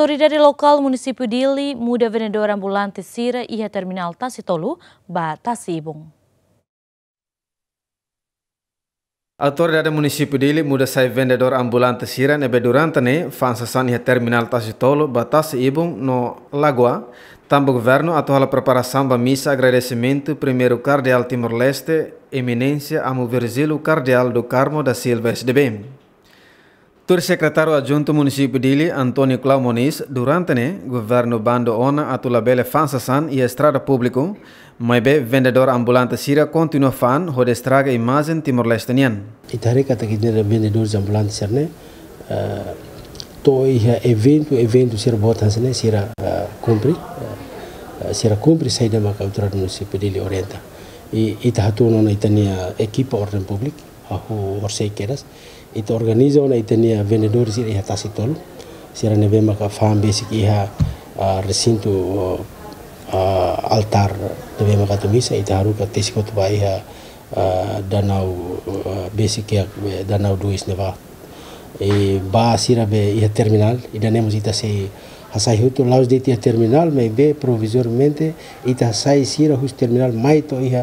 Autoridade local, município de Ili, muda vendedor ambulante Sira e a terminal Tasitolu, ba Tasibong. Autoridade município de Ili muda sai vendedor ambulante Sira e durante ne fansasan ia terminal Tasitolo, ba Tasibong no Lagoa, Tambo governo atual preparação da missa agradecimento primeiro cardeal Timor-Leste, eminência Amo Virgílio Cardeal do Carmo da Silva SDB. Tur secretário adjunto município dele, Antônio Clau Moniz, durante o governo bando ona atula bele fansa san e estrada público, mas bem vendedor ambulante sira continua fan ho estraga imagem Timor-Leste nian. Itare kata kita vendedores ambulantes serne, eh, to toi evento evento sira botan serne sira uh, eh, cumpri, eh, sira cumpri saída maka autoridade município dele orienta. E ita hatu nona itania equipa ordem público ahu horsei keras ita organiza ona ita nia vendedores ira iha tasi tolu sira ka basic iha uh, resintu ah, altar ne bema ka tumisa ita haru ka tesi kotu ba iha ah, danau basic iha danau duis ne ba e ba be iha terminal ida nemos ita sei hasai hutu laus de iha terminal me be provisoriamente ita sai sira hus terminal mai to iha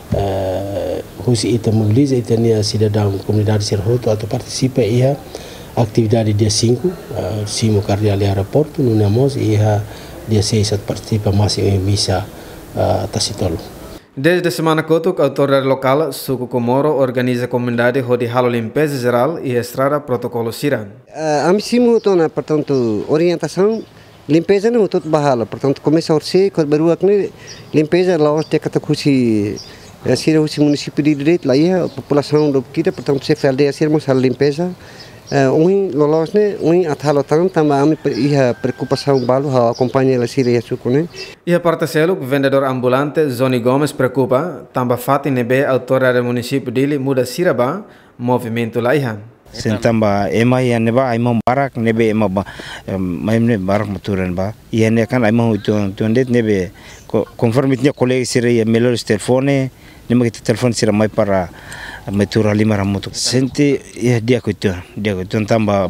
husi eh, ita mobiliza ita nia cidadão comunidade ser roto ato participa iha atividade dia 5 simu eh, simo cardeal de aeroporto ia iha dia 6 ato participa massa em missa uh, tasitolo Desde semana kotuk, autoridade lokal suku Komoro organiza comunidade hodi halo limpeza geral ia estrada protokolo Siran. Uh, Ami simo tona, portanto, orientação limpeza não tudo bahala, portanto, começa a orcer, quando baruak ni limpeza lá onde tem que É o município de direito, lá é a população do Pequita, portanto, se ferde assim, eh, a limpeza. Um em né? Um Atalotan, também a preocupação balo, a acompanha ela a suco, né? E a parte selo, vendedor ambulante Zoni Gomes preocupa, também fato nebe autora do município dele muda Siraba, movimento lá, sentamba ema ya neba ima barak nebe ema ba ne barak maturan ba kan ne kan ima itu tuandet nebe konform itnya kolega sire ya melor telefone nema kita telefon sira mai para metura lima ramutu senti ya dia ko itu dia ko tamba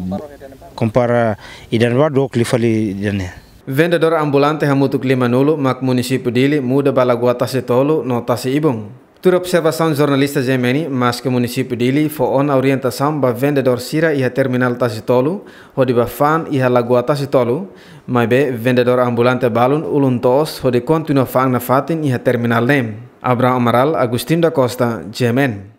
kompara idan ba dok lifali dane vendedor ambulante hamutuk lima nulu mak munisipu dili muda balagua tasi tolu notasi ibung Tur observação jornalista Gemeni, mas que município de Ili foi uma orientação para vendedor Sira e a terminal Tasitolo, onde bafan e a Lagoa Tasitolo, mas be vendedor ambulante Balun Uluntos, onde continua fan na Fatin e a terminal lem. Abraham Amaral, Agustin da Costa, Jemen.